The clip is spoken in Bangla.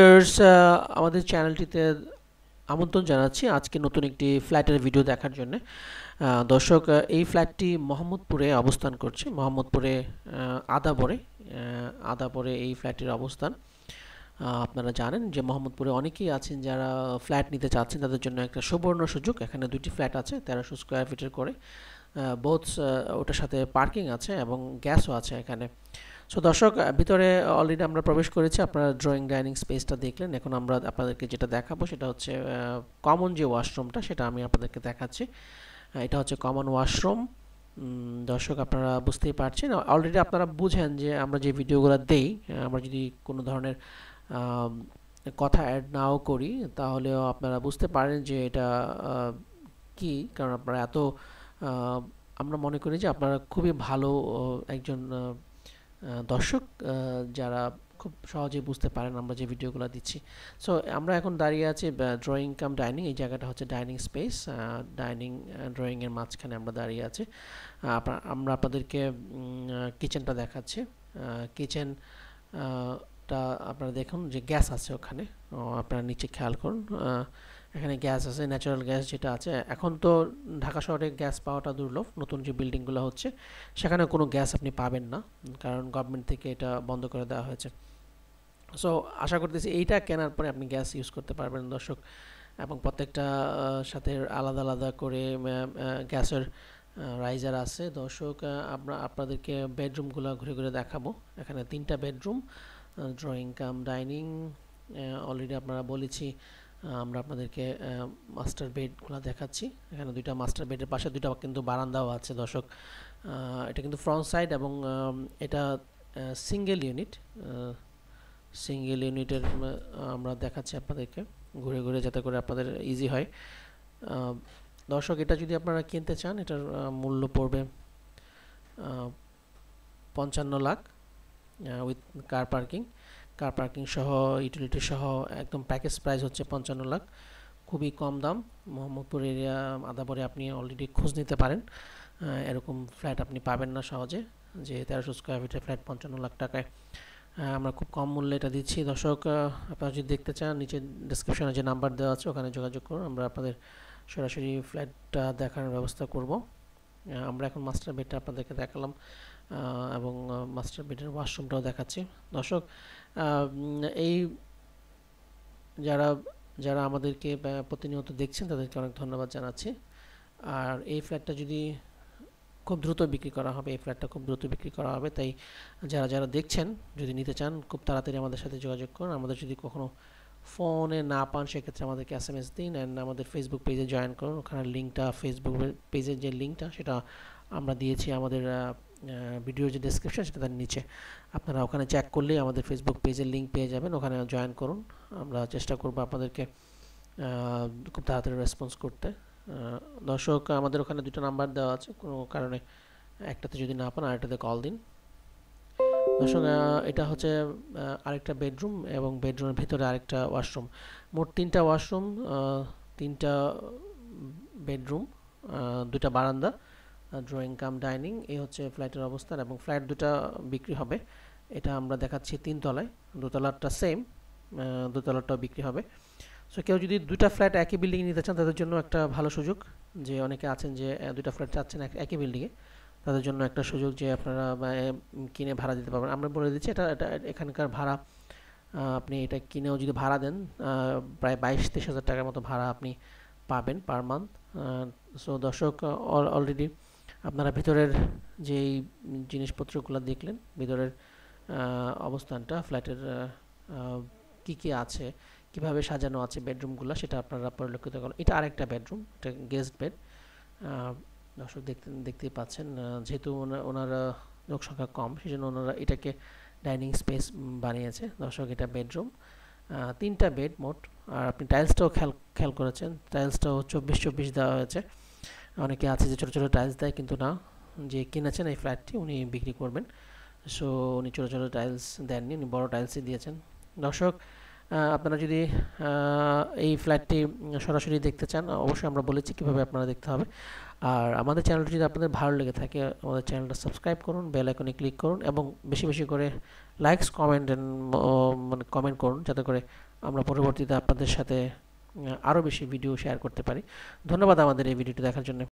ভিউয়ার্স আমাদের চ্যানেলটিতে আমন্ত্রণ জানাচ্ছি আজকে নতুন একটি ফ্ল্যাটের ভিডিও দেখার জন্য দর্শক এই ফ্ল্যাটটি মোহাম্মদপুরে অবস্থান করছে মোহাম্মদপুরে আদাবরে আদাবরে এই ফ্ল্যাটের অবস্থান আপনারা জানেন যে মোহাম্মদপুরে অনেকেই আছেন যারা ফ্ল্যাট নিতে চাচ্ছেন তাদের জন্য একটা সুবর্ণ সুযোগ এখানে দুটি ফ্ল্যাট আছে তেরোশো স্কোয়ার ফিটের করে বোথ ওটার সাথে পার্কিং আছে এবং গ্যাসও আছে এখানে সো দর্শক ভিতরে অলরেডি আমরা প্রবেশ করেছি আপনারা ড্রয়িং ডাইনিং স্পেসটা দেখলেন এখন আমরা আপনাদেরকে যেটা দেখাবো সেটা হচ্ছে কমন যে ওয়াশরুমটা সেটা আমি আপনাদেরকে দেখাচ্ছি এটা হচ্ছে কমন ওয়াশরুম দর্শক আপনারা বুঝতেই পারছেন অলরেডি আপনারা বুঝেন যে আমরা যে ভিডিওগুলো দেই আমরা যদি কোনো ধরনের কথা অ্যাড নাও করি তাহলেও আপনারা বুঝতে পারেন যে এটা কি কারণ আপনারা এত আমরা মনে করি যে আপনারা খুবই ভালো একজন দর্শক যারা খুব সহজে বুঝতে পারেন আমরা যে ভিডিওগুলো দিচ্ছি সো আমরা এখন দাঁড়িয়ে আছি ড্রয়িং কাম ডাইনিং এই জায়গাটা হচ্ছে ডাইনিং স্পেস ডাইনিং ড্রয়িংয়ের মাঝখানে আমরা দাঁড়িয়ে আছি আমরা আপনাদেরকে কিচেনটা দেখাচ্ছি কিচেন টা আপনারা দেখুন যে গ্যাস আছে ওখানে আপনারা নিচে খেয়াল করুন এখানে গ্যাস আছে ন্যাচারাল গ্যাস যেটা আছে এখন তো ঢাকা শহরে গ্যাস পাওয়াটা দুর্লভ নতুন যে বিল্ডিংগুলো হচ্ছে সেখানে কোনো গ্যাস আপনি পাবেন না কারণ গভর্নমেন্ট থেকে এটা বন্ধ করে দেওয়া হয়েছে সো আশা করতেছি এইটা কেনার পরে আপনি গ্যাস ইউজ করতে পারবেন দর্শক এবং প্রত্যেকটা সাথে আলাদা আলাদা করে গ্যাসের রাইজার আছে দর্শক আমরা আপনাদেরকে বেডরুমগুলো ঘুরে ঘুরে দেখাবো এখানে তিনটা bedroom drawing cum dining already আপনারা বলেছি আমরা আপনাদেরকে মাস্টার বেডগুলো দেখাচ্ছি এখানে দুইটা মাস্টার বেডের পাশে দুইটা কিন্তু বারান্দাও আছে দর্শক এটা কিন্তু ফ্রন্ট সাইড এবং এটা সিঙ্গেল ইউনিট সিঙ্গেল ইউনিটের আমরা দেখাচ্ছি আপনাদেরকে ঘুরে ঘুরে যাতে করে আপনাদের ইজি হয় দর্শক এটা যদি আপনারা কিনতে চান এটার মূল্য পড়বে পঞ্চান্ন lakh with car parking car parking সহ ইউটিলিটি সহ একদম প্যাকেজ প্রাইস হচ্ছে পঞ্চান্ন লাখ খুবই কম দাম মোহাম্মদপুর এরিয়া আদাবরে আপনি অলরেডি খোঁজ নিতে পারেন এরকম ফ্ল্যাট আপনি পাবেন না সহজে যে তেরোশো স্কোয়ার ফিটের ফ্ল্যাট পঞ্চান্ন লাখ টাকায় আমরা খুব কম মূল্যে এটা দিচ্ছি দর্শক আপনারা যদি দেখতে চান নিচে ডিসক্রিপশনে যে নাম্বার দেওয়া আছে ওখানে যোগাযোগ করুন আমরা আপনাদের সরাসরি ফ্ল্যাটটা দেখানোর ব্যবস্থা করব আমরা এখন মাস্টার বেডটা আপনাদেরকে দেখালাম এবং মাস্টার বেডের ওয়াশরুমটাও দেখাচ্ছি দর্শক এই যারা যারা আমাদেরকে প্রতিনিয়ত দেখছেন তাদেরকে অনেক ধন্যবাদ জানাচ্ছি আর এই ফ্ল্যাটটা যদি খুব দ্রুত বিক্রি করা হবে এই ফ্ল্যাটটা খুব দ্রুত বিক্রি করা হবে তাই যারা যারা দেখছেন যদি নিতে চান খুব তাড়াতাড়ি আমাদের সাথে যোগাযোগ করুন আমাদের যদি কখনও ফোনে না পান সেক্ষেত্রে আমাদেরকে এস এম এস দিন অ্যান্ড আমাদের ফেসবুক পেজে জয়েন করুন ওখানে লিঙ্কটা ফেসবুক পেজের যে লিঙ্কটা সেটা আমরা দিয়েছি আমাদের ভিডিও যে ডেসক্রিপশন সেটা তার নিচে আপনারা ওখানে চেক করলেই আমাদের ফেসবুক পেজের লিঙ্ক পেয়ে যাবেন ওখানে জয়েন করুন আমরা চেষ্টা করব আপনাদেরকে খুব তাড়াতাড়ি রেসপন্স করতে দর্শক আমাদের ওখানে দুটো নাম্বার দেওয়া আছে কোনো কারণে একটাতে যদি না পান আরেকটাতে কল দিন দর্শক এটা হচ্ছে আরেকটা বেডরুম এবং বেডরুমের ভিতরে আরেকটা ওয়াশরুম মোট তিনটা ওয়াশরুম তিনটা বেডরুম দুটা বারান্দা ড্রয়িং কাম ডাইনিং এই হচ্ছে ফ্ল্যাটের অবস্থান এবং ফ্ল্যাট দুটা বিক্রি হবে এটা আমরা দেখাচ্ছি তিনতলায় দোতলারটা সেম দোতলারটাও বিক্রি হবে সো কেউ যদি দুটা ফ্ল্যাট একই বিল্ডিং নিতে চান তাদের জন্য একটা ভালো সুযোগ যে অনেকে আছেন যে দুটা ফ্ল্যাট চাচ্ছেন একই বিল্ডিংয়ে তাদের জন্য একটা সুযোগ যে আপনারা কিনে ভাড়া দিতে পারবেন আমরা বলে দিচ্ছি এটা এটা এখানকার ভাড়া আপনি এটা কিনেও যদি ভাড়া দেন প্রায় বাইশ তেইশ হাজার টাকার মতো ভাড়া আপনি পাবেন পার মান্থ সো দর্শক অলরেডি আপনারা ভেতরের যেই জিনিসপত্রগুলো দেখলেন ভেতরের অবস্থানটা ফ্ল্যাটের কি কি আছে কিভাবে সাজানো আছে বেডরুমগুলো সেটা আপনারা পরিলক্ষিত করেন এটা আরেকটা বেডরুম এটা গেস্ট বেড দর্শক দেখতে দেখতেই পাচ্ছেন যেহেতু ওনারা লোক সংখ্যা কম জন্য ওনারা এটাকে ডাইনিং স্পেস বানিয়েছে দর্শক এটা বেডরুম তিনটা বেড মোট আর আপনি টাইলসটাও খেয়াল খেয়াল করেছেন টাইলসটাও চব্বিশ চব্বিশ দেওয়া হয়েছে অনেকে আছে যে ছোটো ছোটো টাইলস দেয় কিন্তু না যে কিনেছেন এই ফ্ল্যাটটি উনি বিক্রি করবেন সো উনি ছোটো ছোটো টাইলস দেননি উনি বড় টাইলসই দিয়েছেন দর্শক আপনারা যদি এই ফ্ল্যাটটি সরাসরি দেখতে চান অবশ্যই আমরা বলেছি কীভাবে আপনারা দেখতে হবে আর আমাদের চ্যানেলটি যদি আপনাদের ভালো লেগে থাকে আমাদের চ্যানেলটা সাবস্ক্রাইব করুন বেল আইকনে ক্লিক করুন এবং বেশি বেশি করে লাইকস কমেন্ট মানে কমেন্ট করুন যাতে করে আমরা পরবর্তীতে আপনাদের সাথে আরও বেশি ভিডিও শেয়ার করতে পারি ধন্যবাদ আমাদের এই ভিডিওটি দেখার জন্য